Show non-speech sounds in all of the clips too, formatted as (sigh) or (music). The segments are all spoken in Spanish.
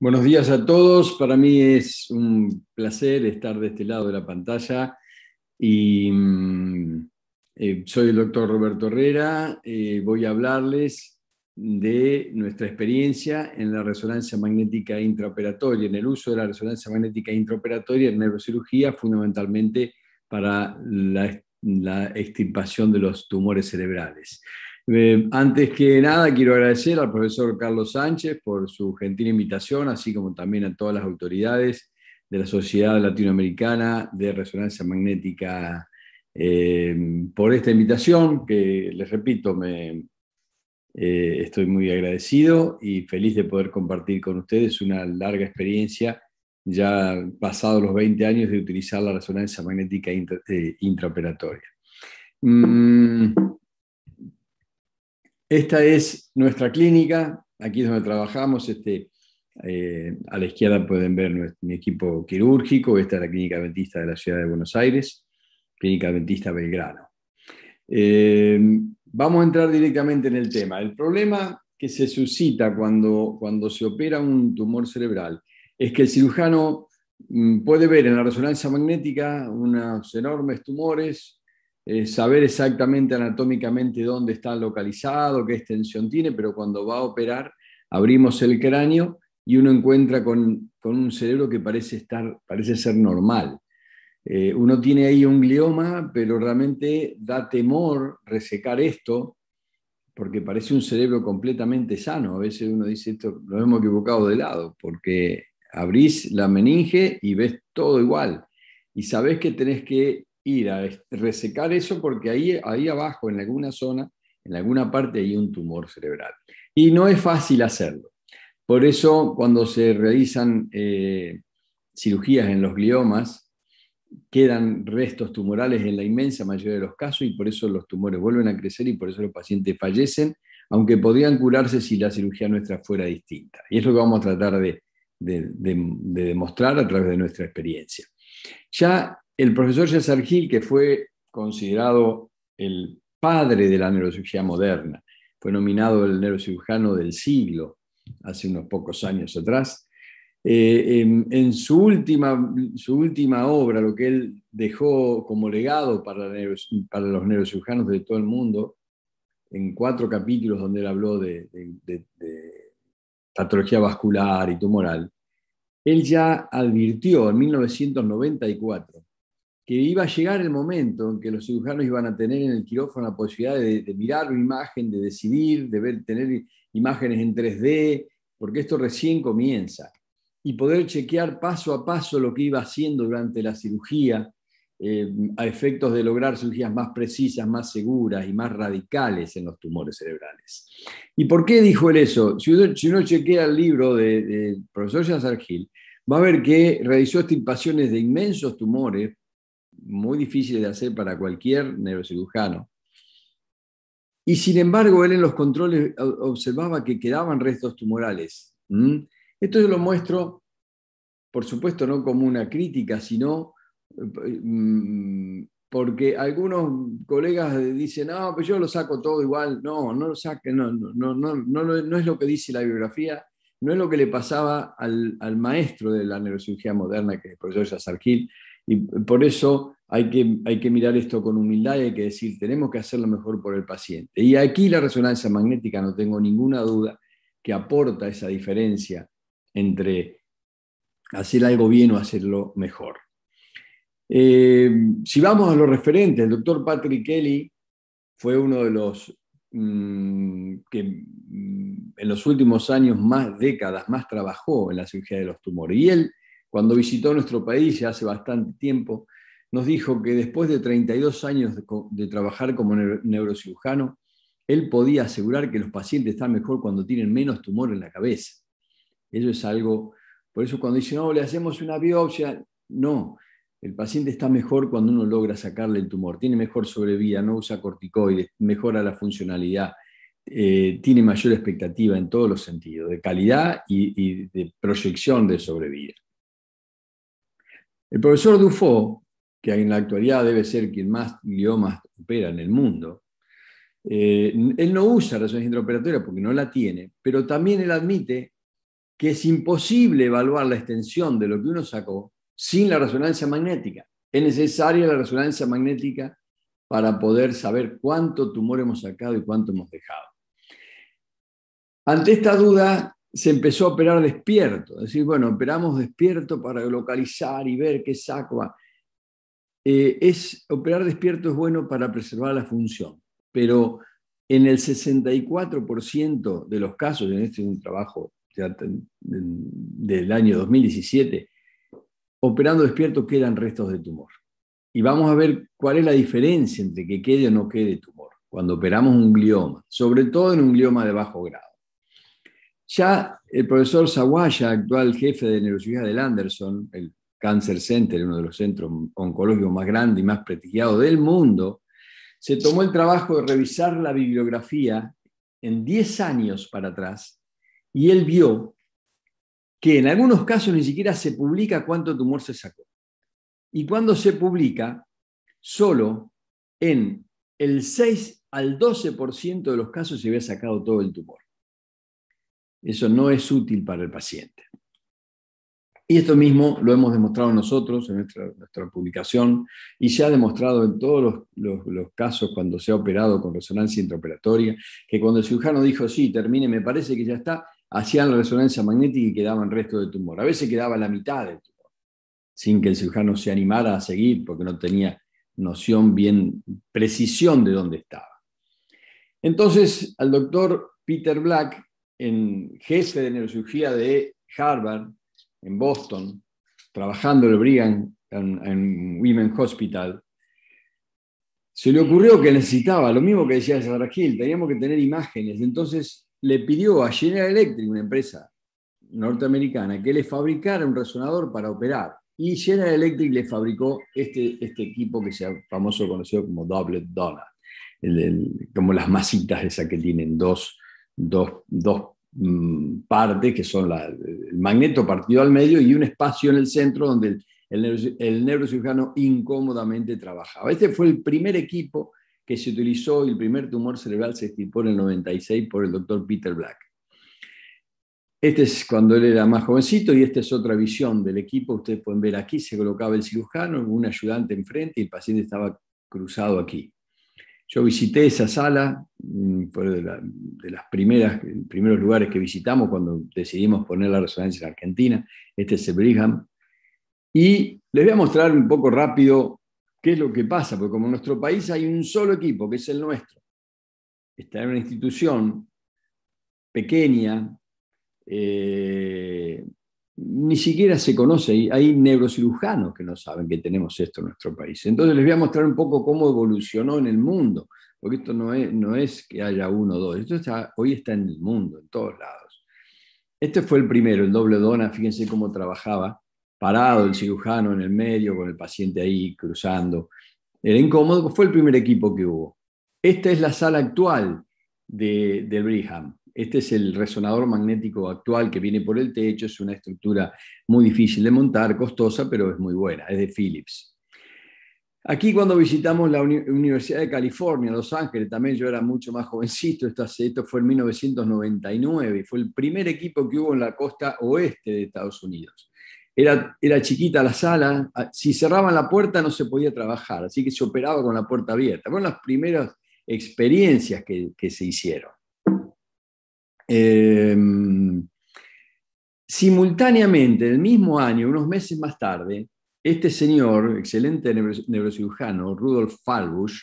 Buenos días a todos. Para mí es un placer estar de este lado de la pantalla. Y mm, eh, soy el doctor Roberto Herrera. Eh, voy a hablarles de nuestra experiencia en la resonancia magnética intraoperatoria, en el uso de la resonancia magnética intraoperatoria en neurocirugía, fundamentalmente para la, la extirpación de los tumores cerebrales. Eh, antes que nada, quiero agradecer al profesor Carlos Sánchez por su gentil invitación, así como también a todas las autoridades de la Sociedad Latinoamericana de Resonancia Magnética eh, por esta invitación, que les repito, me, eh, estoy muy agradecido y feliz de poder compartir con ustedes una larga experiencia, ya pasados los 20 años de utilizar la resonancia magnética intraoperatoria. Mm, esta es nuestra clínica, aquí es donde trabajamos. Este, eh, a la izquierda pueden ver mi equipo quirúrgico, esta es la Clínica Adventista de la Ciudad de Buenos Aires, Clínica Adventista Belgrano. Eh, vamos a entrar directamente en el tema. El problema que se suscita cuando, cuando se opera un tumor cerebral es que el cirujano mm, puede ver en la resonancia magnética unos enormes tumores eh, saber exactamente anatómicamente dónde está localizado, qué extensión tiene, pero cuando va a operar, abrimos el cráneo y uno encuentra con, un cerebro que parece, estar, parece ser normal. Eh, uno tiene ahí un glioma, pero realmente da temor resecar esto, porque parece un cerebro completamente sano. A veces uno dice esto, nos hemos equivocado de lado, porque abrís la meninge y ves todo igual. Y sabés que tenés que ir a resecar eso porque ahí, ahí abajo, en alguna zona, en alguna parte hay un tumor cerebral. Y no es fácil hacerlo. Por eso cuando se realizan eh, cirugías en los gliomas, quedan restos tumorales en la inmensa mayoría de los casos y por eso los tumores vuelven a crecer y por eso los pacientes fallecen, aunque podrían curarse si la cirugía nuestra fuera distinta. Y es lo que vamos a tratar de, de demostrar a través de nuestra experiencia. Ya el profesor César Gil, que fue considerado el padre de la neurocirugía moderna, fue nominado el neurocirujano del siglo hace unos pocos años atrás. Eh, en, su, última, su última obra, lo que él dejó como legado para, los neurocirujanos de todo el mundo, en cuatro capítulos donde él habló de, de patología vascular y tumoral, él ya advirtió en 1994 que iba a llegar el momento en que los cirujanos iban a tener en el quirófano la posibilidad de, mirar una imagen, de decidir, de ver, tener imágenes en 3D, porque esto recién comienza, y poder chequear paso a paso lo que iba haciendo durante la cirugía, eh, a efectos de lograr cirugías más precisas, más seguras y más radicales en los tumores cerebrales. ¿Y por qué dijo él eso? Si uno, chequea el libro del de profesor Jean Sargill, va a ver que realizó extirpaciones de inmensos tumores muy difícil de hacer para cualquier neurocirujano. Y sin embargo, él en los controles observaba que quedaban restos tumorales. Esto yo lo muestro, por supuesto, no como una crítica, sino mm, porque algunos colegas dicen, no, pues yo lo saco todo igual. No, no lo saque, no, es lo que dice la biografía, no es lo que le pasaba al, maestro de la neurocirugía moderna, que es el profesor Yasargil. Gil, y por eso hay que, mirar esto con humildad y hay que decir, tenemos que hacerlo mejor por el paciente. Y aquí la resonancia magnética, no tengo ninguna duda, que aporta esa diferencia entre hacer algo bien o hacerlo mejor. Eh, si vamos a los referentes, el doctor Patrick Kelly fue uno de los mm, que mm, en los últimos años, más décadas, más trabajó en la cirugía de los tumores. Y él cuando visitó nuestro país ya hace bastante tiempo, nos dijo que después de 32 años de, trabajar como neurocirujano, él podía asegurar que los pacientes están mejor cuando tienen menos tumor en la cabeza. Eso es algo, por eso cuando dicen, no, le hacemos una biopsia, no, el paciente está mejor cuando uno logra sacarle el tumor, tiene mejor sobrevida, no usa corticoides, mejora la funcionalidad, eh, tiene mayor expectativa en todos los sentidos, de calidad y, y de proyección de sobrevida. El profesor Dufo, que en la actualidad debe ser quien más idiomas opera en el mundo, eh, él no usa resonancia interoperatoria porque no la tiene, pero también él admite que es imposible evaluar la extensión de lo que uno sacó sin la resonancia magnética. Es necesaria la resonancia magnética para poder saber cuánto tumor hemos sacado y cuánto hemos dejado. Ante esta duda, se empezó a operar despierto. Es decir, bueno, operamos despierto para localizar y ver qué saco va. Eh, es, operar despierto es bueno para preservar la función, pero en el 64% de los casos, en este es un trabajo del año 2017, operando despierto quedan restos de tumor. Y vamos a ver cuál es la diferencia entre que quede o no quede tumor cuando operamos un glioma, sobre todo en un glioma de bajo grado. Ya el profesor Sawaya, actual jefe de neurocirugía del Anderson, el Cancer Center, uno de los centros oncológicos más grandes y más prestigiados del mundo, se tomó el trabajo de revisar la bibliografía en 10 años para atrás y él vio que en algunos casos ni siquiera se publica cuánto tumor se sacó. Y cuando se publica, solo en el 6 al 12% de los casos se había sacado todo el tumor. Eso no es útil para el paciente. Y esto mismo lo hemos demostrado nosotros en nuestra, publicación y se ha demostrado en todos los, casos cuando se ha operado con resonancia intraoperatoria, que cuando el cirujano dijo, sí, termine, me parece que ya está, hacían la resonancia magnética y quedaban restos de tumor. A veces quedaba la mitad del tumor, sin que el cirujano se animara a seguir porque no tenía noción bien, precisión de dónde estaba. Entonces, al doctor Peter Black, en jefe de neurocirugía de Harvard, en Boston, trabajando en el Brigham en, Women's Hospital, se le ocurrió que necesitaba, lo mismo que decía Sarah Gil teníamos que tener imágenes. Entonces le pidió a General Electric, una empresa norteamericana, que le fabricara un resonador para operar. Y General Electric le fabricó este, este equipo que se ha famoso conocido como Double Donut, como las masitas esas que tienen dos dos, mm, partes, que son el magneto partido al medio y un espacio en el centro donde el, el neurocirujano incómodamente trabajaba. Este fue el primer equipo que se utilizó y el primer tumor cerebral se estipó en el 96 por el doctor Peter Black. Este es cuando él era más jovencito y esta es otra visión del equipo. Ustedes pueden ver aquí, se colocaba el cirujano, un ayudante enfrente y el paciente estaba cruzado aquí. Yo visité esa sala, mm, fue de, los las primeras, primeros lugares que visitamos cuando decidimos poner la resonancia en Argentina, este es el Brigham, y les voy a mostrar un poco rápido qué es lo que pasa, porque como en nuestro país hay un solo equipo, que es el nuestro, está en una institución pequeña, eh, ni siquiera se conoce, hay neurocirujanos que no saben que tenemos esto en nuestro país. Entonces les voy a mostrar un poco cómo evolucionó en el mundo, porque esto no es, no es que haya uno o dos, esto hoy está en el mundo, en todos lados. Este fue el primero, el doble dona, fíjense cómo trabajaba, parado el cirujano en el medio, con el paciente ahí cruzando. Era incómodo, pues fue el primer equipo que hubo. Esta es la sala actual de, del Brigham. Este es el resonador magnético actual que viene por el techo, es una estructura muy difícil de montar, costosa, pero es muy buena, es de Philips. Aquí cuando visitamos la Universidad de California, Los Ángeles, también yo era mucho más jovencito, esto, fue en 1999, fue el primer equipo que hubo en la costa oeste de Estados Unidos. Era, era, chiquita la sala, ah, si cerraban la puerta no se podía trabajar, así que se operaba con la puerta abierta. Fueron las primeras experiencias que se hicieron. Em, simultáneamente, el mismo año, unos meses más tarde, este señor, excelente neurocirujano, Rudolf Falbusch,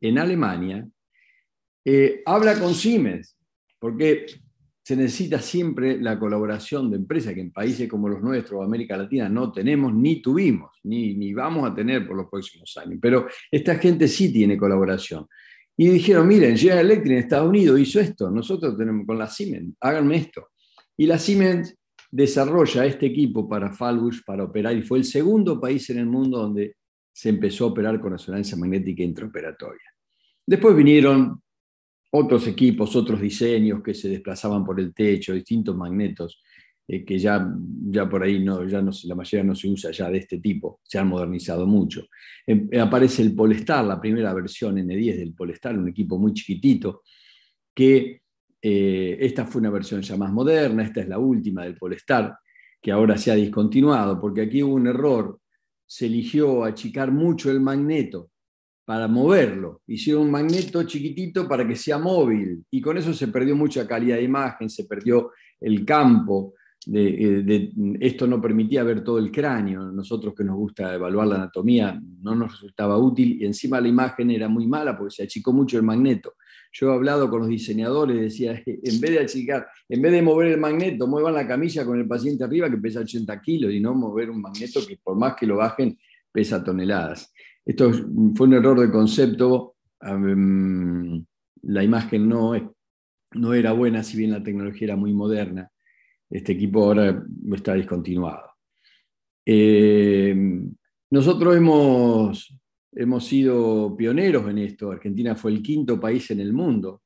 en Alemania, eh, habla con Siemens, porque se necesita siempre la colaboración de empresas que en países como los nuestros o América Latina no tenemos ni tuvimos, ni vamos a tener por los próximos años. Pero esta gente sí tiene colaboración. Y dijeron, miren, General Electric en Estados Unidos hizo esto, nosotros tenemos con la Siemens, háganme esto. Y la Siemens desarrolla este equipo para Falbush para operar y fue el segundo país en el mundo donde se empezó a operar con resonancia magnética intraoperatoria. Después vinieron otros equipos, otros diseños que se desplazaban por el techo, distintos magnetos. Eh, que ya, ya por ahí no, ya no, la mayoría no se usa ya de este tipo, se han modernizado mucho. Em, eh, aparece el Polestar, la primera versión N10 del Polestar, un equipo muy chiquitito, que eh, esta fue una versión ya más moderna, esta es la última del Polestar, que ahora se ha discontinuado, porque aquí hubo un error, se eligió achicar mucho el magneto para moverlo. Hicieron un magneto chiquitito para que sea móvil y con eso se perdió mucha calidad de imagen, se perdió el campo, eh, de, esto no permitía ver todo el cráneo. Nosotros que nos gusta evaluar la anatomía no nos resultaba útil y encima la imagen era muy mala porque se achicó mucho el magneto. Yo he hablado con los diseñadores, decía, (laughs) en vez de achicar, en vez de mover el magneto, muevan la camilla con el paciente arriba que pesa 80 kilos y no mover un magneto que por más que lo bajen pesa toneladas. Esto fue un error de concepto. La imagen no, no era buena, si bien la tecnología era muy moderna. Este equipo ahora está discontinuado. Eh, nosotros hemos, hemos sido pioneros en esto. Argentina fue el quinto país en el mundo.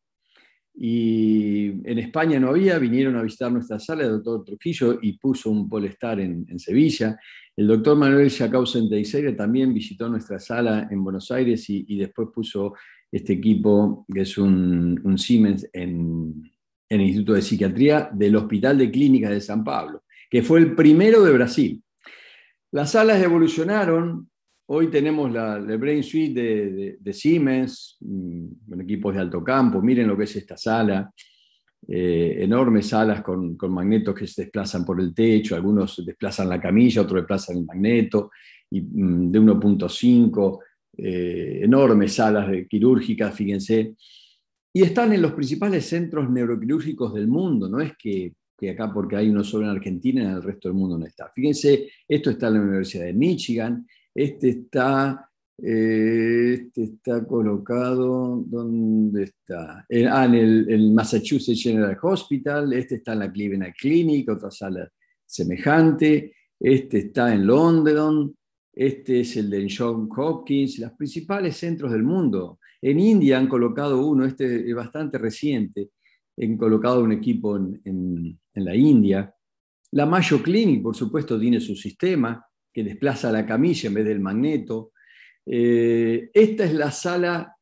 Y en España no había, vinieron a visitar nuestra sala el doctor Trujillo y puso un polestar en, Sevilla. El doctor Manuel Yacau Seixeira también visitó nuestra sala en Buenos Aires y, después puso este equipo, que es un, un Siemens, en, en el Instituto de Psiquiatría del Hospital de Clínicas de San Pablo, que fue el primero de Brasil. Las salas evolucionaron, hoy tenemos la, Brain Suite de, Siemens, mm, con equipos de alto campo, miren lo que es esta sala, eh, enormes salas con, magnetos que se desplazan por el techo, algunos desplazan la camilla, otros desplazan el magneto, y, mm, de 1.5, eh, enormes salas quirúrgicas, fíjense, y están en los principales centros neuroquirúrgicos del mundo, no es que, acá porque hay uno solo en Argentina, en el resto del mundo no está. Fíjense, esto está en la Universidad de Michigan, este está, eh, este está colocado, ¿dónde está? En, ah, en el, Massachusetts General Hospital, este está en la Cleveland Clinic, otra sala semejante, este está en London, este es el de John Hopkins, los principales centros del mundo en India han colocado uno, este es bastante reciente, han colocado un equipo en, la India. La Mayo Clinic, por supuesto, tiene su sistema que desplaza la camilla en vez del magneto. Eh, esta es la sala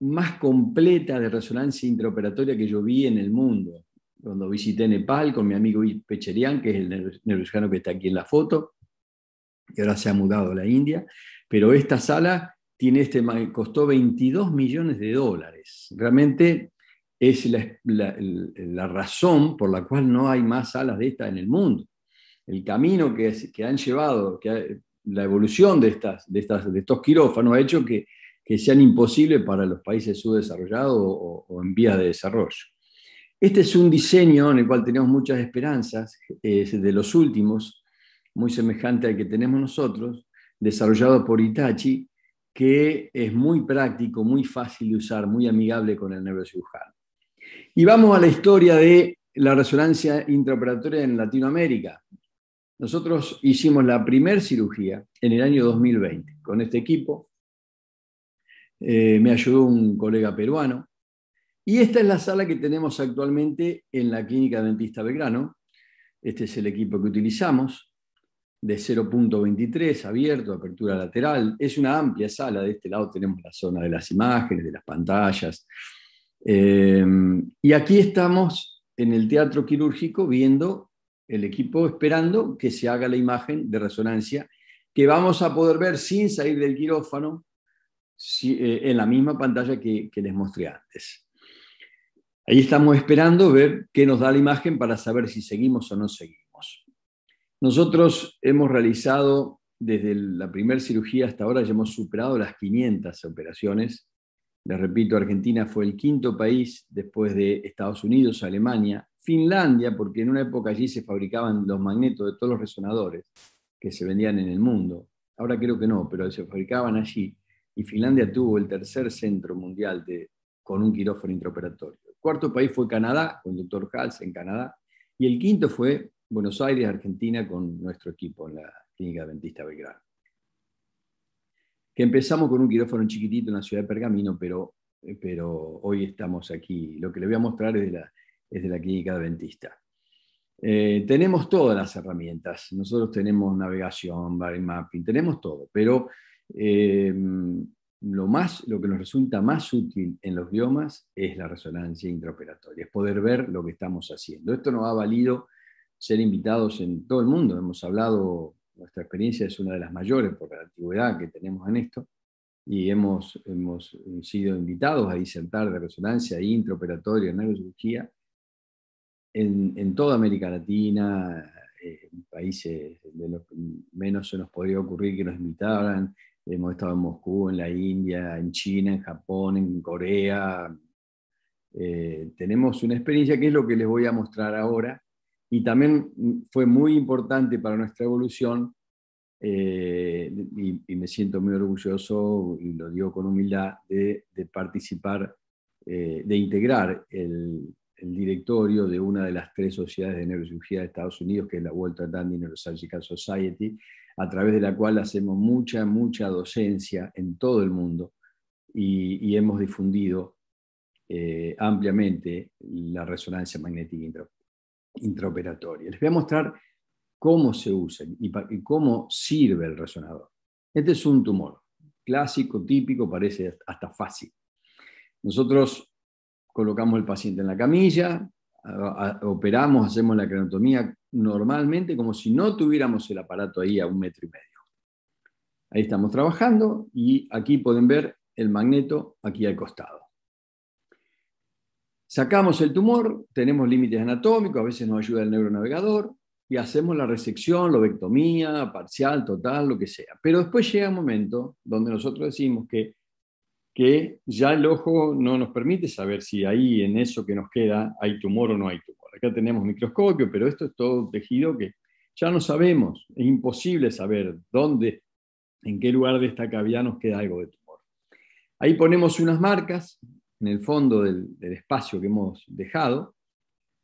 más completa de resonancia intraoperatoria que yo vi en el mundo. Cuando visité Nepal con mi amigo Pecherian, que es el neurocirujano que está aquí en la foto, que ahora se ha mudado a la India, pero esta sala tiene este, costó 22 millones de dólares. Realmente es la, razón por la cual no hay más salas de estas en el mundo. El camino que, que han llevado, que la evolución de, estas, de, estas, de estos quirófanos ha hecho que, que sean imposibles para los países subdesarrollados o, o, en vías de desarrollo. Este es un diseño en el cual tenemos muchas esperanzas, es de los últimos, muy semejante al que tenemos nosotros, desarrollado por Itachi, que es muy práctico, muy fácil de usar, muy amigable con el neurocirujano. Y vamos a la historia de la resonancia intraoperatoria en Latinoamérica. Nosotros hicimos la primer cirugía en el año 2020 con este equipo. Eh, me ayudó un colega peruano. Y esta es la sala que tenemos actualmente en la Clínica Dentista Belgrano. Este es el equipo que utilizamos de 0.23, abierto, apertura lateral. Es una amplia sala, de este lado tenemos la zona de las imágenes, de las pantallas. Em, y aquí estamos en el teatro quirúrgico viendo el equipo esperando que se haga la imagen de resonancia que vamos a poder ver sin salir del quirófano eh, en la misma pantalla que, que les mostré antes. Ahí estamos esperando ver qué nos da la imagen para saber si seguimos o no seguimos. Nosotros hemos realizado desde la primera cirugía hasta ahora, ya hemos superado las 500 operaciones. Les repito, Argentina fue el quinto país después de Estados Unidos, Alemania, Finlandia, porque en una época allí se fabricaban los magnetos de todos los resonadores que se vendían en el mundo. Ahora creo que no, pero se fabricaban allí. Y Finlandia tuvo el tercer centro mundial de, con un quirófano intraoperatorio. El cuarto país fue Canadá, con el doctor Hals en Canadá. Y el quinto fue Buenos Aires, Argentina, con nuestro equipo en la Clínica Adventista Belgrano. Que empezamos con un quirófano chiquitito en la ciudad de Pergamino, pero, eh, hoy estamos aquí. Lo que le voy a mostrar es de la, es de Clínica Adventista. Eh, tenemos todas las herramientas. Nosotros tenemos navegación, bar mapping, tenemos todo, pero em, lo, más, lo que nos resulta más útil en los biomas es la resonancia intraoperatoria, es poder ver lo que estamos haciendo. Esto nos ha valido ser invitados en todo el mundo. Hemos hablado, nuestra experiencia es una de las mayores por la antigüedad que tenemos en esto, y hemos, eh, sido invitados a disertar de resonancia intraoperatoria, neurocirugía, en, en toda América Latina, eh, en países de los que menos se nos podría ocurrir que nos invitaran. Hemos estado en Moscú, en la India, en China, en Japón, en Corea. Eh, tenemos una experiencia que es lo que les voy a mostrar ahora, y también fue muy importante para nuestra evolución, eh, y, me siento muy orgulloso, y lo digo con humildad, de, participar, eh, de integrar el, directorio de una de las tres sociedades de neurocirugía de Estados Unidos, que es la Walter Dandy Neurosurgical Society, a través de la cual hacemos mucha, mucha docencia en todo el mundo y, hemos difundido eh, ampliamente la resonancia magnética intraocular intraoperatoria. Les voy a mostrar cómo se usa y, cómo sirve el resonador. Este es un tumor clásico, típico, parece hasta fácil. Nosotros colocamos el paciente en la camilla, operamos, hacemos la craneotomía normalmente como si no tuviéramos el aparato ahí a un metro y medio. Ahí estamos trabajando y aquí pueden ver el magneto aquí al costado. Sacamos el tumor, tenemos límites anatómicos, a veces nos ayuda el neuronavegador y hacemos la resección, lobectomía, parcial, total, lo que sea. Pero después llega un momento donde nosotros decimos que, que ya el ojo no nos permite saber si ahí en eso que nos queda hay tumor o no hay tumor. Acá tenemos microscopio, pero esto es todo tejido que ya no sabemos, es imposible saber dónde, en qué lugar de esta cavidad nos queda algo de tumor. Ahí ponemos unas marcas, en el fondo del, espacio que hemos dejado,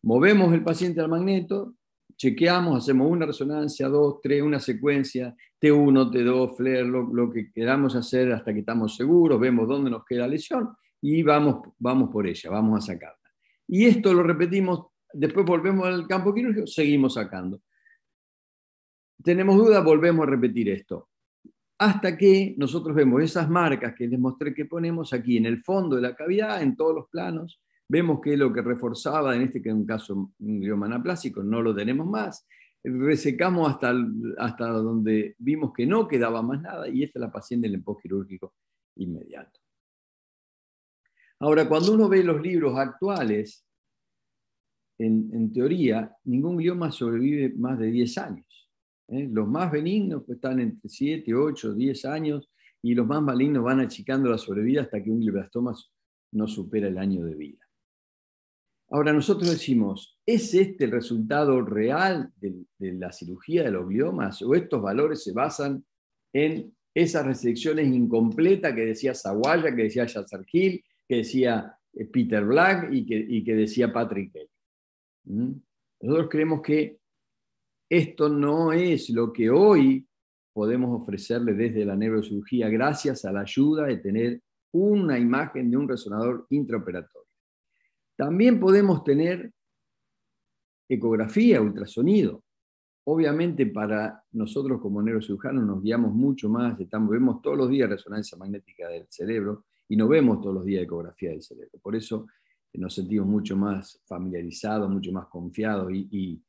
movemos el paciente al magneto, chequeamos, hacemos una resonancia, dos, tres, una secuencia, T1, T2, FLER, lo, que queramos hacer hasta que estamos seguros, vemos dónde nos queda la lesión y vamos, vamos por ella, vamos a sacarla. Y esto lo repetimos, después volvemos al campo quirúrgico, seguimos sacando. Tenemos dudas, volvemos a repetir esto hasta que nosotros vemos esas marcas que les mostré que ponemos aquí en el fondo de la cavidad, en todos los planos, vemos que lo que reforzaba en este que un caso un glioma anaplásico no lo tenemos más, resecamos hasta, donde vimos que no quedaba más nada y esta es la paciente del el quirúrgico inmediato. Ahora, cuando uno ve los libros actuales, en, en teoría, ningún glioma sobrevive más de 10 años. ¿eh? Los más benignos pues, están entre 7, 8, 10 años y los más malignos van achicando la sobrevida hasta que un glioblastoma no supera el año de vida. Ahora nosotros decimos, ¿es este el resultado real de, la cirugía de los gliomas o estos valores se basan en esas restricciones incompletas que decía Zawaya, que decía Yazar Hill, que decía eh, Peter Black y que, decía Patrick Kelly? ¿Mm? Nosotros creemos que esto no es lo que hoy podemos ofrecerle desde la neurocirugía gracias a la ayuda de tener una imagen de un resonador intraoperatorio. También podemos tener ecografía, ultrasonido. Obviamente para nosotros como neurocirujanos nos guiamos mucho más, estamos, vemos todos los días resonancia magnética del cerebro y no vemos todos los días ecografía del cerebro. Por eso nos sentimos mucho más familiarizados, mucho más confiados y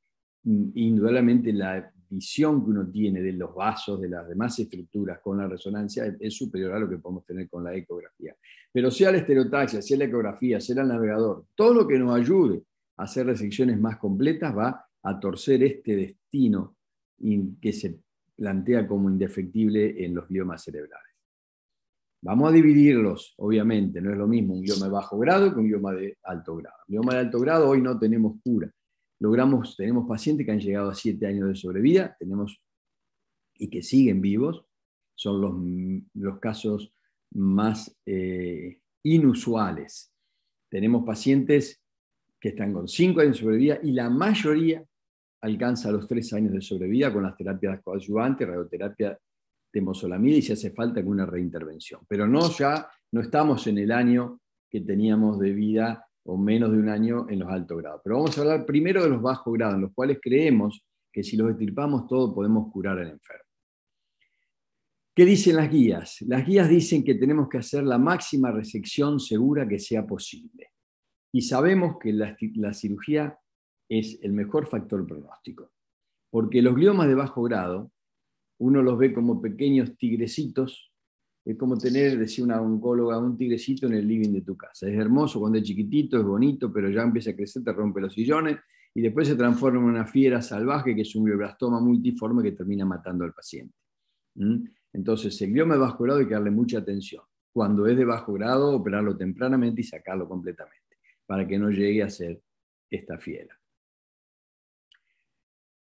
Mm, indudablemente la visión que uno tiene de los vasos, de las demás estructuras con la resonancia es, superior a lo que podemos tener con la ecografía. Pero sea la estereotaxia, sea la ecografía, sea el navegador, todo lo que nos ayude a hacer resecciones más completas va a torcer este destino que se plantea como indefectible en los biomas cerebrales. Vamos a dividirlos, obviamente, no es lo mismo un bioma de bajo grado que un bioma de alto grado. El de alto grado hoy no tenemos cura logramos, tenemos pacientes que han llegado a siete años de sobrevida, tenemos y que siguen vivos, son los, casos más eh, inusuales. Tenemos pacientes que están con 5 años de sobrevida y la mayoría alcanza los tres años de sobrevida con las terapias coadyuvantes, radioterapia, temozolamida y si hace falta alguna reintervención. Pero no ya, no estamos en el año que teníamos de vida o menos de un año en los altos grados. Pero vamos a hablar primero de los bajos grados, en los cuales creemos que si los estirpamos todo podemos curar al enfermo. ¿Qué dicen las guías? Las guías dicen que tenemos que hacer la máxima resección segura que sea posible. Y sabemos que la, la cirugía es el mejor factor pronóstico, porque los gliomas de bajo grado, uno los ve como pequeños tigrecitos es como tener, decía una oncóloga, un tigrecito en el living de tu casa. Es hermoso cuando es chiquitito, es bonito, pero ya empieza a crecer, te rompe los sillones y después se transforma en una fiera salvaje que es un glioblastoma multiforme que termina matando al paciente. ¿Mm? Entonces, el glioma de bajo grado hay que darle mucha atención. Cuando es de bajo grado, operarlo tempranamente y sacarlo completamente para que no llegue a ser esta fiera.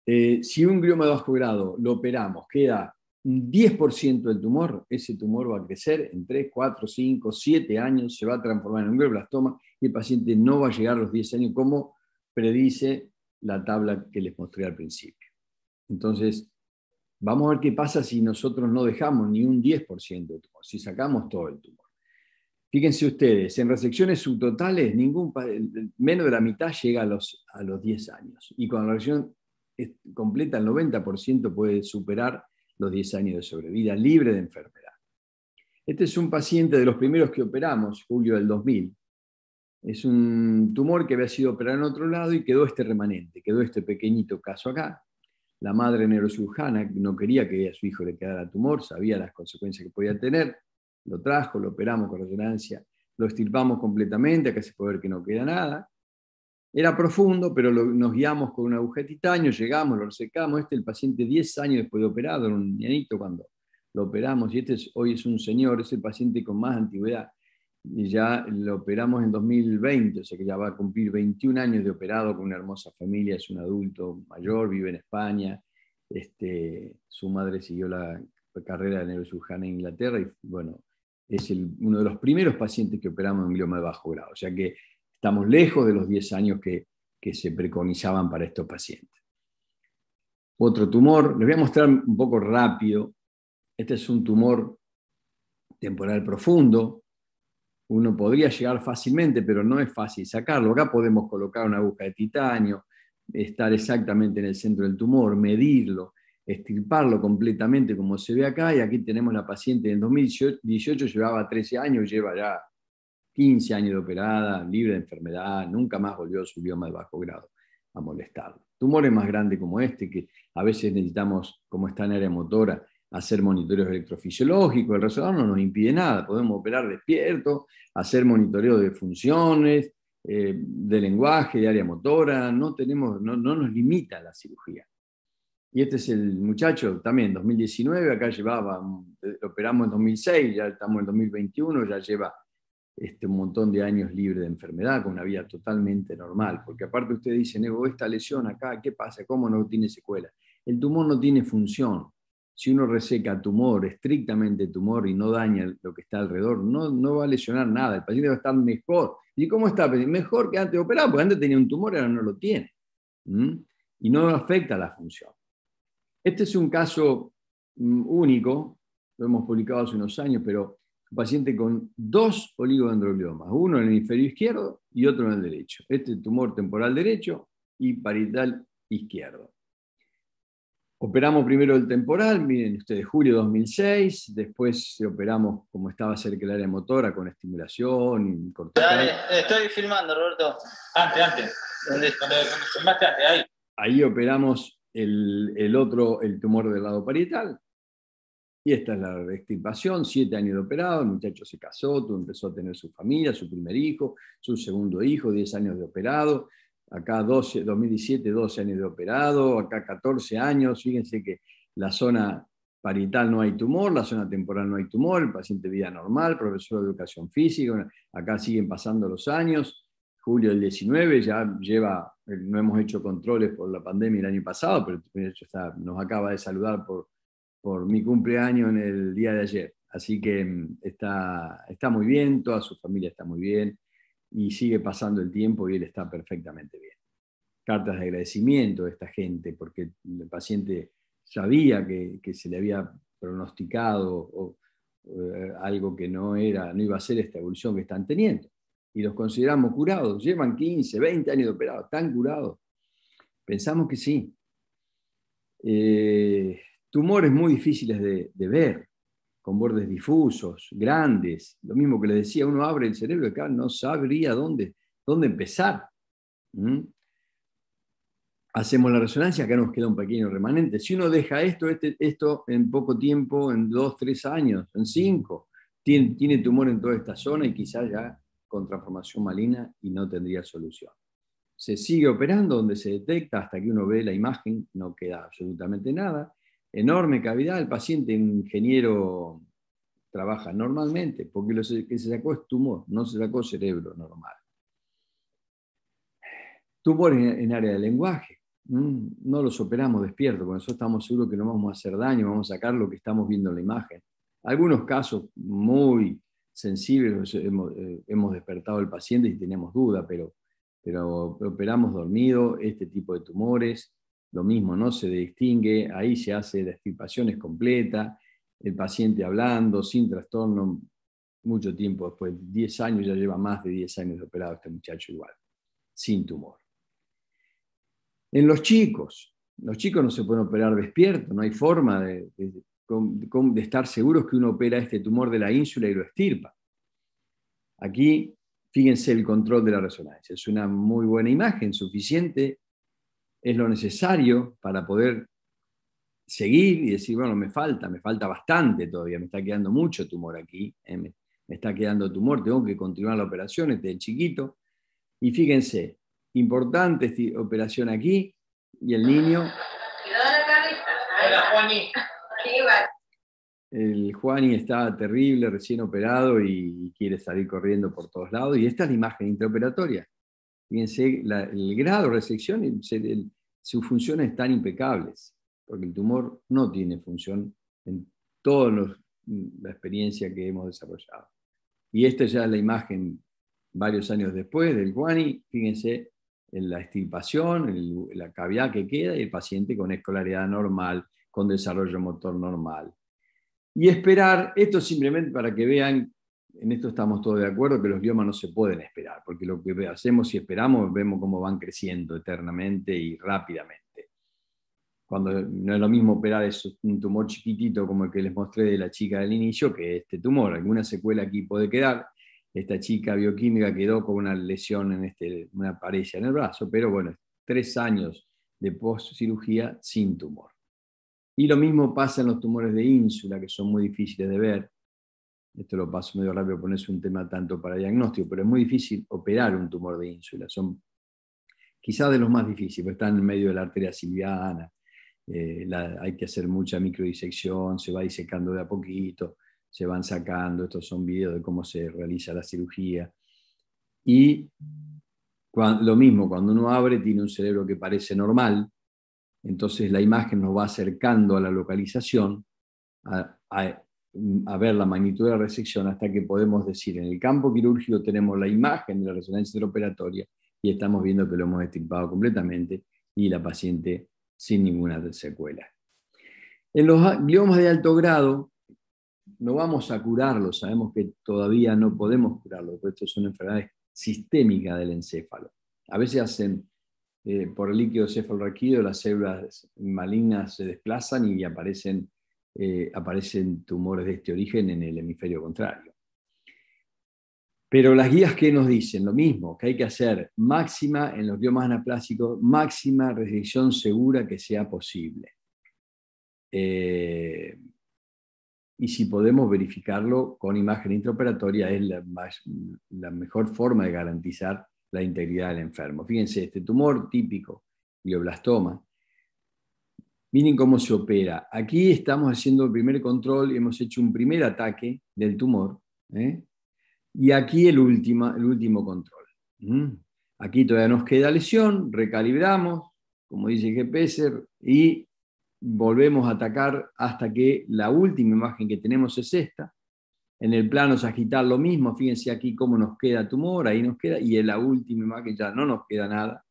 Eh, si un glioma de bajo grado lo operamos, queda un 10% del tumor, ese tumor va a crecer en 3, 4, 5, 7 años, se va a transformar en un glioblastoma y el paciente no va a llegar a los 10 años como predice la tabla que les mostré al principio. Entonces, vamos a ver qué pasa si nosotros no dejamos ni un 10% del tumor, si sacamos todo el tumor. Fíjense ustedes, en resecciones subtotales, ningún, menos de la mitad llega a los, a los 10 años. Y cuando la resección es completa, el 90% puede superar los 10 años de sobrevida, libre de enfermedad. Este es un paciente de los primeros que operamos, julio del 2000. Es un tumor que había sido operado en otro lado y quedó este remanente, quedó este pequeñito caso acá. La madre neurocirujana no quería que a su hijo le quedara tumor, sabía las consecuencias que podía tener, lo trajo, lo operamos con resonancia, lo estirpamos completamente, acá se puede ver que no queda nada. Era profundo, pero nos guiamos con un aguja de llegamos, lo resecamos. Este, el paciente 10 años después de operado, era un niñito cuando lo operamos, y este hoy es un señor, es el paciente con más antigüedad. Y ya lo operamos en 2020, o sea que ya va a cumplir 21 años de operado con una hermosa familia, es un adulto mayor, vive en España. Este, su madre siguió la carrera de neurocirujana en Inglaterra y bueno, es uno de los primeros pacientes que operamos en glioma de bajo grado. O sea que Estamos lejos de los 10 años que, se preconizaban para estos pacientes. Otro tumor, les voy a mostrar un poco rápido. Este es un tumor temporal profundo. Uno podría llegar fácilmente, pero no es fácil sacarlo. Acá podemos colocar una aguja de titanio, estar exactamente en el centro del tumor, medirlo, extirparlo completamente como se ve acá. Y aquí tenemos la paciente en 2018, llevaba 13 años, lleva ya 15 años de operada, libre de enfermedad, nunca más volvió a su idioma de bajo grado a molestarlo. Tumores más grandes como este, que a veces necesitamos, como está en área motora, hacer monitoreos electrofisiológicos, el resonador no nos impide nada, podemos operar despierto, hacer monitoreo de funciones, eh, de lenguaje, de área motora, no, tenemos, no, nos limita la cirugía. Y este es el muchacho también, 2019, acá llevaba, lo eh, operamos en 2006, ya estamos en 2021, ya lleva este, un montón de años libre de enfermedad, con una vida totalmente normal, porque aparte ustedes dicen, esta lesión acá, ¿qué pasa? ¿Cómo no tiene secuela? El tumor no tiene función. Si uno reseca tumor, estrictamente tumor, y no daña lo que está alrededor, no, no va a lesionar nada, el paciente va a estar mejor. ¿Y cómo está? Pues, mejor que antes de operar, porque antes tenía un tumor y ahora no lo tiene. Y no afecta la función. Este es un caso mm, único, lo hemos publicado hace unos años, pero paciente con dos oligodendrogliomas, uno en el hemisferio izquierdo y otro en el derecho. Este es tumor temporal derecho y parietal izquierdo. Operamos primero el temporal, miren ustedes, julio 2006, después operamos como estaba cerca el área motora con estimulación, Dale, Estoy filmando, Roberto. Antes, antes. ahí. operamos el, el, otro, el tumor del lado parietal, y esta es la extirpación, siete años de operado, el muchacho se casó, tú empezó a tener su familia, su primer hijo, su segundo hijo, diez años de operado, acá 12, 2017, 12 años de operado, acá 14 años, fíjense que la zona parital no hay tumor, la zona temporal no hay tumor, el paciente vida normal, profesor de educación física, acá siguen pasando los años, julio del 19 ya lleva, eh, no hemos hecho controles por la pandemia el año pasado, pero está, nos acaba de saludar por por mi cumpleaños en el día de ayer. Así que mm, está, está muy bien, toda su familia está muy bien y sigue pasando el tiempo y él está perfectamente bien. Cartas de agradecimiento de esta gente, porque el paciente sabía que, se le había pronosticado o, eh, algo que no, era, no iba a ser esta evolución que están teniendo. Y los consideramos curados, llevan 15, 20 años de operados, están curados. Pensamos que sí. Eh, tumores muy difíciles de, ver, con bordes difusos, grandes. Lo mismo que le decía, uno abre el cerebro y acá no sabría dónde, dónde empezar. Hacemos la resonancia, acá nos queda un pequeño remanente. Si uno deja esto, este, esto en poco tiempo, en dos, tres años, en cinco, tiene, tiene tumor en toda esta zona y quizás ya con transformación maligna y no tendría solución. Se sigue operando donde se detecta hasta que uno ve la imagen, no queda absolutamente nada enorme cavidad, el paciente ingeniero trabaja normalmente, porque lo que se sacó es tumor, no se sacó cerebro normal. Tumor en, área de lenguaje, no los operamos despiertos, porque eso estamos seguros que no vamos a hacer daño, vamos a sacar lo que estamos viendo en la imagen. Algunos casos muy sensibles eh, hemos, despertado al paciente y tenemos duda, pero, pero operamos dormido este tipo de tumores lo mismo, no se distingue, ahí se hace la extirpación es completa, el paciente hablando, sin trastorno, mucho tiempo después, 10 años, ya lleva más de 10 años operado este muchacho igual, sin tumor. En los chicos, los chicos no se pueden operar despierto, no hay forma de, de, estar seguros que uno opera este tumor de la ínsula y lo estirpa. Aquí, fíjense el control de la resonancia, es una muy buena imagen, suficiente es lo necesario para poder seguir y decir, bueno, me falta, me falta bastante todavía, me está quedando mucho tumor aquí, eh, me, está quedando tumor, tengo que continuar la operación, este es chiquito. Y fíjense, importante esta operación aquí, y el niño... El Juani está terrible, recién operado y quiere salir corriendo por todos lados. Y esta es la imagen intraoperatoria. Fíjense, el grado de resección, y sus funciones están impecables, porque el tumor no tiene función en toda la experiencia que hemos desarrollado. Y esta ya es la imagen varios años después del guani, fíjense en la extirpación, en la cavidad que queda y el paciente con escolaridad normal, con desarrollo motor normal. Y esperar, esto simplemente para que vean en esto estamos todos de acuerdo, que los biomas no se pueden esperar, porque lo que hacemos y esperamos, vemos cómo van creciendo eternamente y rápidamente. Cuando no es lo mismo operar un tumor chiquitito como el que les mostré de la chica del inicio, que este tumor, alguna secuela aquí puede quedar. Esta chica bioquímica quedó con una lesión en este, una pareja en el brazo, pero bueno, tres años de postcirugía sin tumor. Y lo mismo pasa en los tumores de ínsula, que son muy difíciles de ver esto lo paso medio rápido, ponerse un tema tanto para diagnóstico, pero es muy difícil operar un tumor de ínsula. Son quizás de los más difíciles, están en medio de la arteria silviana, eh, hay que hacer mucha microdisección, se va disecando de a poquito, se van sacando, estos son videos de cómo se realiza la cirugía. Y lo mismo, cuando uno abre, tiene un cerebro que parece normal, entonces la imagen nos va acercando a la localización, a Mm, a ver la magnitud de la resección hasta que podemos decir, en el campo quirúrgico tenemos la imagen de la resonancia interoperatoria y estamos viendo que lo hemos extirpado completamente y la paciente sin ninguna secuela. En los gliomas de alto grado, no vamos a curarlo, sabemos que todavía no podemos curarlo, porque esto es una enfermedad sistémica del encéfalo. A veces hacen eh, por el líquido cefalorraquídeo, las células malignas se desplazan y aparecen eh, aparecen tumores de este origen en el hemisferio contrario. Pero las guías que nos dicen lo mismo, que hay que hacer máxima en los biomas anaplásicos, máxima restricción segura que sea posible. Eh, y si podemos verificarlo con imagen intraoperatoria, es la mejor forma de garantizar la integridad del enfermo. Fíjense, este tumor típico, glioblastoma, Miren cómo se opera. Aquí estamos haciendo el primer control, hemos hecho un primer ataque del tumor, ¿eh? y aquí el, último, el último control. Aquí todavía nos queda lesión, recalibramos, como dice G. y volvemos a atacar hasta que la última imagen que tenemos es esta. En el plano sagital lo mismo, fíjense aquí cómo nos queda tumor, ahí nos queda, y en la última imagen ya no nos queda nada.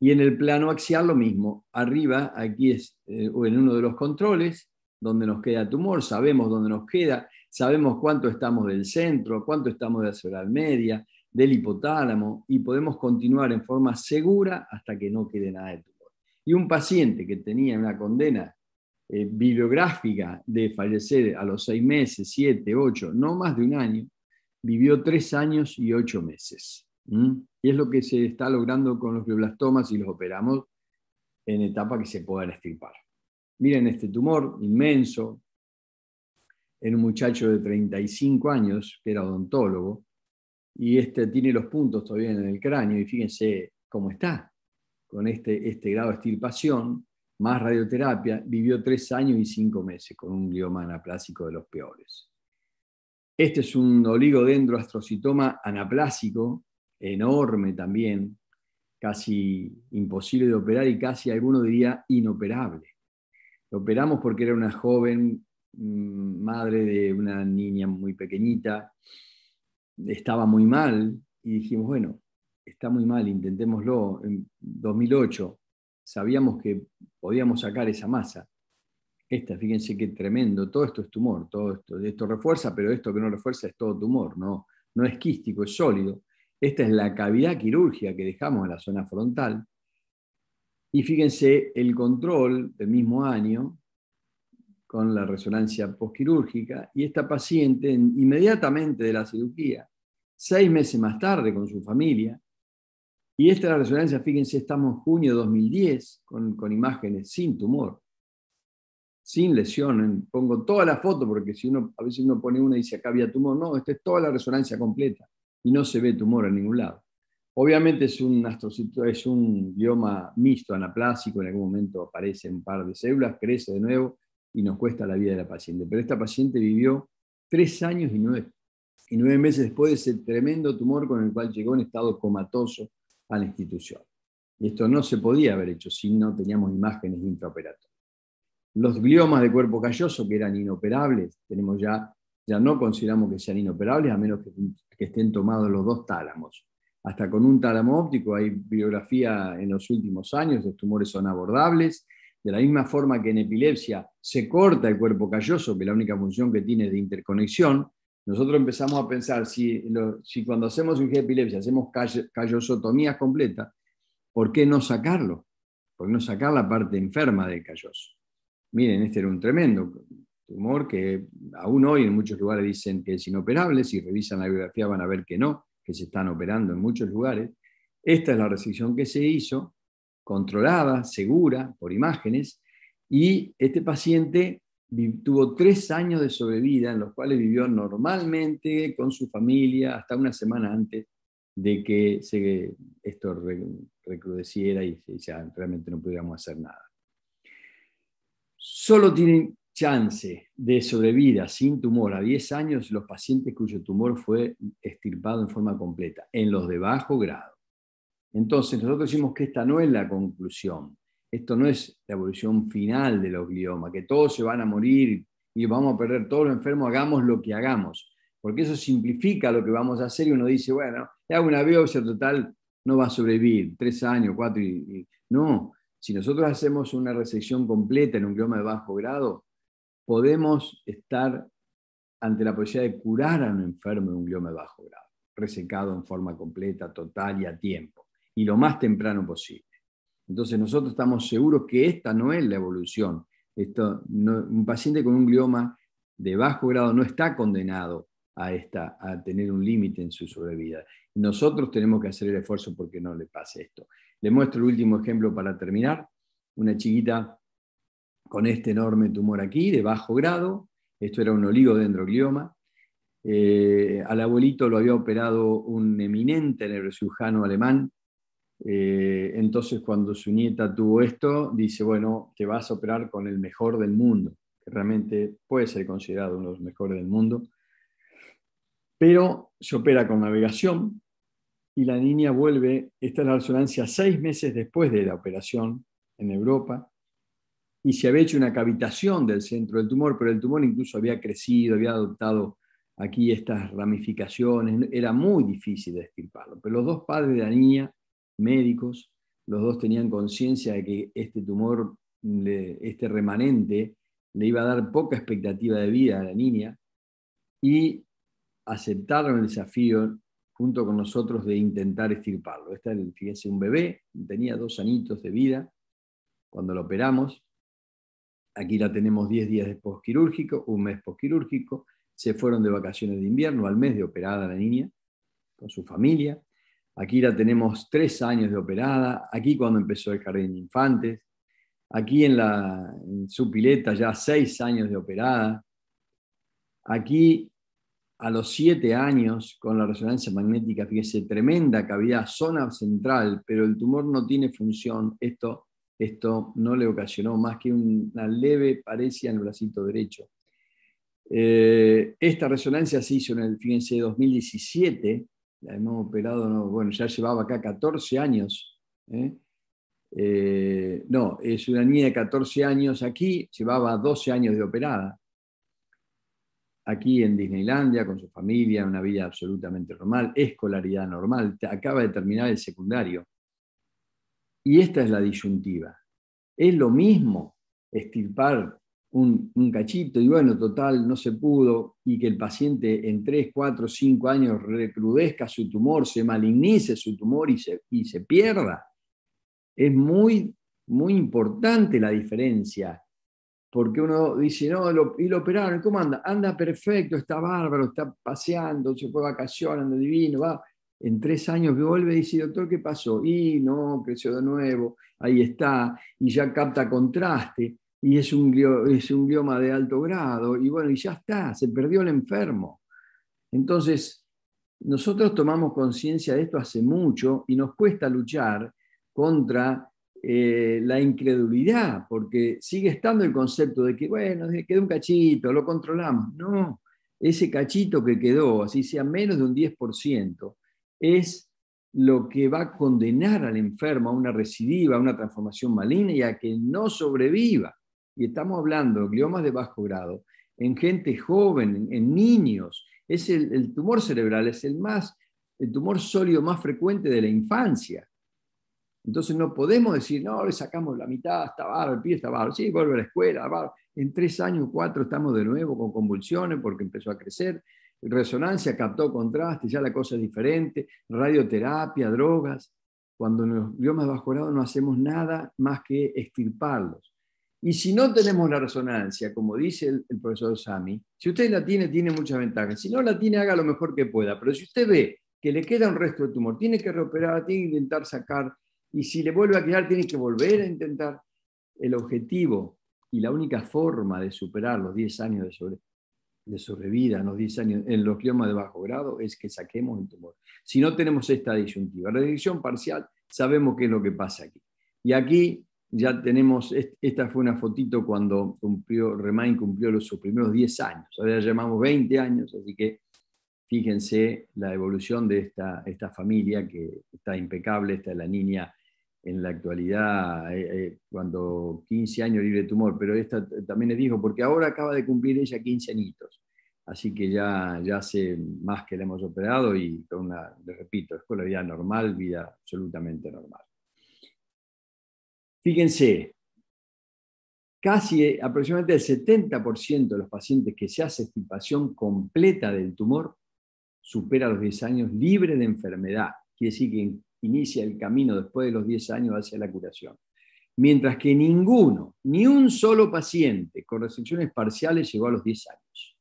Y en el plano axial lo mismo. Arriba, aquí es eh, o en uno de los controles, donde nos queda tumor, sabemos dónde nos queda, sabemos cuánto estamos del centro, cuánto estamos de la cerebral media, del hipotálamo, y podemos continuar en forma segura hasta que no quede nada de tumor. Y un paciente que tenía una condena eh, bibliográfica de fallecer a los seis meses, siete, ocho, no más de un año, vivió tres años y ocho meses y es lo que se está logrando con los glioblastomas y los operamos en etapa que se puedan extirpar. Miren este tumor inmenso en un muchacho de 35 años que era odontólogo y este tiene los puntos todavía en el cráneo y fíjense cómo está con este, este, grado de extirpación más radioterapia, vivió tres años y cinco meses con un glioma anaplásico de los peores. Este es un oligodendroastrocitoma anaplásico enorme también, casi imposible de operar y casi alguno diría inoperable. Lo operamos porque era una joven mm, madre de una niña muy pequeñita, estaba muy mal y dijimos, bueno, está muy mal, intentémoslo. En 2008 sabíamos que podíamos sacar esa masa. Esta, fíjense qué tremendo, todo esto es tumor, todo esto, esto refuerza, pero esto que no refuerza es todo tumor, no, no es quístico, es sólido. Esta es la cavidad quirúrgica que dejamos en la zona frontal. Y fíjense el control del mismo año con la resonancia postquirúrgica y esta paciente inmediatamente de la cirugía, seis meses más tarde con su familia, y esta la es resonancia, fíjense, estamos en junio de 2010 con, con imágenes sin tumor, sin lesión. Pongo toda la foto porque si uno, a veces uno pone una y dice acá había tumor, no, esta es toda la resonancia completa y no se ve tumor en ningún lado. Obviamente es un, astrocito, es un bioma mixto, anaplásico, en algún momento aparece un par de células, crece de nuevo y nos cuesta la vida de la paciente. Pero esta paciente vivió tres años y nueve, y nueve meses después de ese tremendo tumor con el cual llegó en estado comatoso a la institución. Y esto no se podía haber hecho si no teníamos imágenes intraoperatorias. Los gliomas de cuerpo calloso, que eran inoperables, tenemos ya ya no consideramos que sean inoperables a menos que, estén tomados los dos tálamos. Hasta con un tálamo óptico hay biografía en los últimos años, los tumores son abordables. De la misma forma que en epilepsia se corta el cuerpo calloso, que la única función que tiene es de interconexión, nosotros empezamos a pensar si, cuando hacemos cirugía de epilepsia hacemos callosotomías completa, ¿por qué no sacarlo? ¿Por qué no sacar la parte enferma del calloso? Miren, este era un tremendo tumor que aún hoy en muchos lugares dicen que es inoperable, si revisan la biografía van a ver que no, que se están operando en muchos lugares. Esta es la resección que se hizo, controlada, segura, por imágenes, y este paciente tuvo tres años de sobrevida en los cuales vivió normalmente con su familia hasta una semana antes de que esto recrudeciera y, realmente no pudiéramos hacer nada. Solo tienen chance de sobrevida sin tumor a 10 años los pacientes cuyo tumor fue extirpado en forma completa, en los de bajo grado. Entonces, nosotros decimos que esta no es la conclusión, esto no es la evolución final de los gliomas, que todos se van a morir y vamos a perder todos los enfermos, hagamos lo que hagamos, porque eso simplifica lo que vamos a hacer y uno dice, bueno, le hago una biopsia total, no va a sobrevivir, tres años, cuatro, y... no. Si nosotros hacemos una resección completa en un glioma de bajo grado, podemos estar ante la posibilidad de curar a un enfermo de un glioma de bajo grado, resecado en forma completa, total y a tiempo, y lo más temprano posible. Entonces nosotros estamos seguros que esta no es la evolución. Esto, un paciente con un glioma de bajo grado no está condenado a, esta, a tener un límite en su sobrevida. Nosotros tenemos que hacer el esfuerzo porque no le pase esto. Le muestro el último ejemplo para terminar. Una chiquita con este enorme tumor aquí, de bajo grado, esto era un oligodendroglioma. Eh, al abuelito lo había operado un eminente neurocirujano alemán. Eh, entonces, cuando su nieta tuvo esto, dice: Bueno, te vas a operar con el mejor del mundo, que realmente puede ser considerado uno de los mejores del mundo. Pero se opera con navegación y la niña vuelve. Esta es la resonancia seis meses después de la operación en Europa y se había hecho una cavitación del centro del tumor, pero el tumor incluso había crecido, había adoptado aquí estas ramificaciones, era muy difícil de extirparlo. Pero los dos padres de la niña, médicos, los dos tenían conciencia de que este tumor, este remanente, le iba a dar poca expectativa de vida a la niña y aceptaron el desafío junto con nosotros de intentar extirparlo. Este, fíjense, un bebé, tenía dos añitos de vida, cuando lo operamos, Aquí la tenemos 10 días de posquirúrgico, un mes posquirúrgico. Se fueron de vacaciones de invierno al mes de operada la niña con su familia. Aquí la tenemos tres años de operada. Aquí cuando empezó el jardín de infantes. Aquí en, la, su pileta ya seis años de operada. Aquí a los siete años con la resonancia magnética, fíjese, tremenda cavidad, zona central, pero el tumor no tiene función. Esto esto no le ocasionó más que una leve parecía en el bracito derecho. Eh, esta resonancia se hizo en el, de 2017, la hemos operado, bueno, ya llevaba acá 14 años. ¿eh? Eh, no, es una niña de 14 años aquí, llevaba 12 años de operada. Aquí en Disneylandia, con su familia, una vida absolutamente normal, escolaridad normal, acaba de terminar el secundario. Y esta es la disyuntiva. Es lo mismo estirpar un, cachito y bueno, total, no se pudo y que el paciente en 3, 4, 5 años recrudezca su tumor, se malignice su tumor y se, pierda. Es muy, muy importante la diferencia, porque uno dice, no, y lo operaron, ¿cómo anda? Anda perfecto, está bárbaro, está paseando, se fue de vacaciones, anda divino, va en tres años vuelve y dice, doctor, ¿qué pasó? Y no, creció de nuevo, ahí está, y ya capta contraste, y es un, es un glioma de alto grado, y bueno, y ya está, se perdió el enfermo. Entonces, nosotros tomamos conciencia de esto hace mucho y nos cuesta luchar contra eh, la incredulidad, porque sigue estando el concepto de que, bueno, quedó un cachito, lo controlamos. No, ese cachito que quedó, así sea menos de un 10%, es lo que va a condenar al enfermo a una recidiva, a una transformación maligna y a que no sobreviva. Y estamos hablando de gliomas de bajo grado en gente joven, en, niños. Es el, tumor cerebral es el más el tumor sólido más frecuente de la infancia. Entonces no podemos decir, no, le sacamos la mitad, está barro, el pie está barro, sí, vuelve a la escuela, En tres años, cuatro, estamos de nuevo con convulsiones porque empezó a crecer resonancia captó contraste, ya la cosa es diferente, radioterapia, drogas. Cuando en los biomas grado no hacemos nada más que extirparlos. Y si no tenemos la resonancia, como dice el, profesor Sami, si usted la tiene, tiene muchas ventajas. Si no la tiene, haga lo mejor que pueda. Pero si usted ve que le queda un resto de tumor, tiene que reoperar, tiene que intentar sacar, y si le vuelve a quedar, tiene que volver a intentar. El objetivo y la única forma de superar los 10 años de sobre de sobrevida, nos dicen en los gliomas de bajo grado, es que saquemos el tumor. Si no tenemos esta disyuntiva, redirección parcial, sabemos qué es lo que pasa aquí. Y aquí ya tenemos, esta fue una fotito cuando cumplió, Remain cumplió los, sus primeros 10 años, ahora llamamos 20 años, así que fíjense la evolución de esta, esta familia que está impecable, esta es la niña en la actualidad, eh, eh, cuando 15 años libre de tumor, pero esta también le dijo, porque ahora acaba de cumplir ella 15 añitos. Así que ya, hace más que la hemos operado y con una, les repito, es de vida normal, vida absolutamente normal. Fíjense, casi eh, aproximadamente el 70% de los pacientes que se hace extirpación completa del tumor supera los 10 años libre de enfermedad, quiere decir que inicia el camino después de los 10 años hacia la curación. Mientras que ninguno, ni un solo paciente con restricciones parciales llegó a los 10 años.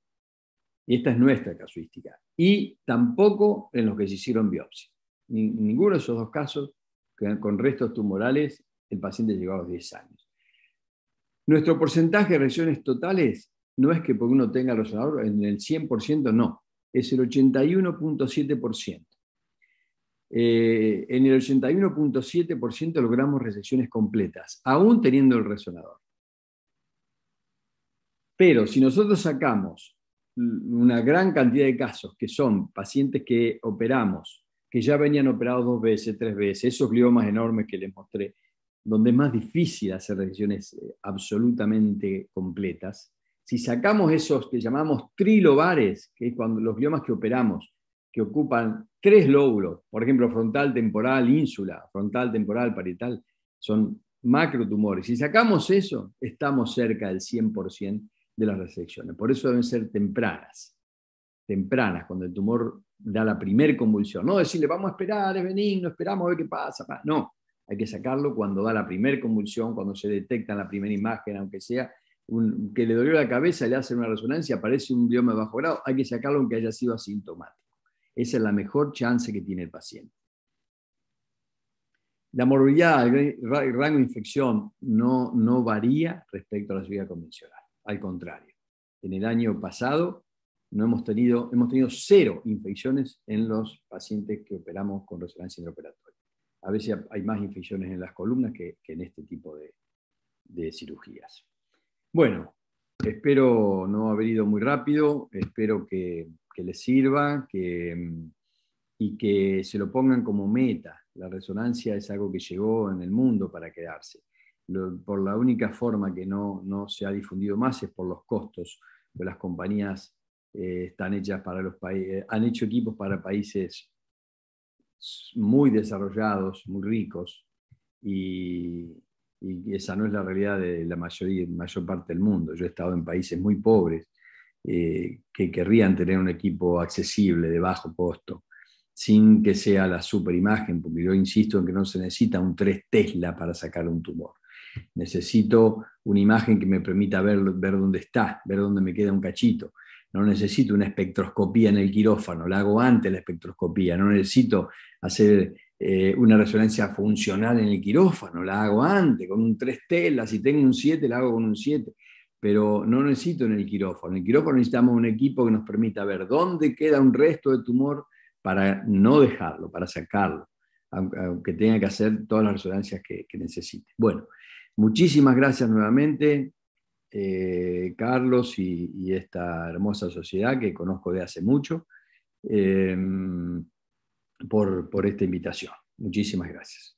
Y esta es nuestra casuística. Y tampoco en los que se hicieron biopsia. ninguno de esos dos casos, con restos tumorales, el paciente llegó a 10 años. Nuestro porcentaje de lesiones totales no es que porque uno tenga el resonador, en el 100% no, es el 81.7%. Eh, en el 81.7% logramos recesiones completas, aún teniendo el resonador. Pero si nosotros sacamos una gran cantidad de casos que son pacientes que operamos, que ya venían operados dos veces, tres veces, esos gliomas enormes que les mostré, donde es más difícil hacer decisiones eh, absolutamente completas. Si sacamos esos que llamamos trilobares, que es cuando los gliomas que operamos, que ocupan tres lóbulos, por ejemplo, frontal, temporal, ínsula, frontal, temporal, parietal, son macrotumores. Si sacamos eso, estamos cerca del 100% de las resecciones. Por eso deben ser tempranas, tempranas, cuando el tumor da la primera convulsión. No decirle, vamos a esperar, es benigno, esperamos a ver qué pasa. No, hay que sacarlo cuando da la primera convulsión, cuando se detecta en la primera imagen, aunque sea que le dolió la cabeza, le hacen una resonancia, aparece un bioma de bajo grado, hay que sacarlo aunque haya sido asintomático. Esa es la mejor chance que tiene el paciente. La morbilidad, el rango de infección no, no varía respecto a la cirugía convencional. Al contrario, en el año pasado no hemos tenido, hemos tenido cero infecciones en los pacientes que operamos con resonancia intraoperatoria. A veces hay más infecciones en las columnas que, en este tipo de, cirugías. Bueno, Espero no haber ido muy rápido, espero que, que les sirva que, y que se lo pongan como meta. La resonancia es algo que llegó en el mundo para quedarse por la única forma que no, se ha difundido más es por los costos, las compañías eh, están hechas para los países, eh, han hecho equipos para países muy desarrollados, muy ricos, y, esa no es la realidad de la mayor parte del mundo. Yo he estado en países muy pobres eh, que querrían tener un equipo accesible de bajo costo, sin que sea la superimagen, porque yo insisto en que no se necesita un 3 Tesla para sacar un tumor Necesito una imagen que me permita ver, ver dónde está, ver dónde me queda un cachito. No necesito una espectroscopía en el quirófano, la hago antes la espectroscopía. No necesito hacer eh, una resonancia funcional en el quirófano, la hago antes, con un 3 telas. Si tengo un 7, la hago con un 7 pero no necesito en el quirófano. En el quirófano necesitamos un equipo que nos permita ver dónde queda un resto de tumor para no dejarlo, para sacarlo, aunque tenga que hacer todas las resonancias que, que necesite. Bueno, Muchísimas gracias nuevamente, eh, Carlos y, esta hermosa sociedad que conozco de hace mucho, eh, por esta invitación. Muchísimas gracias.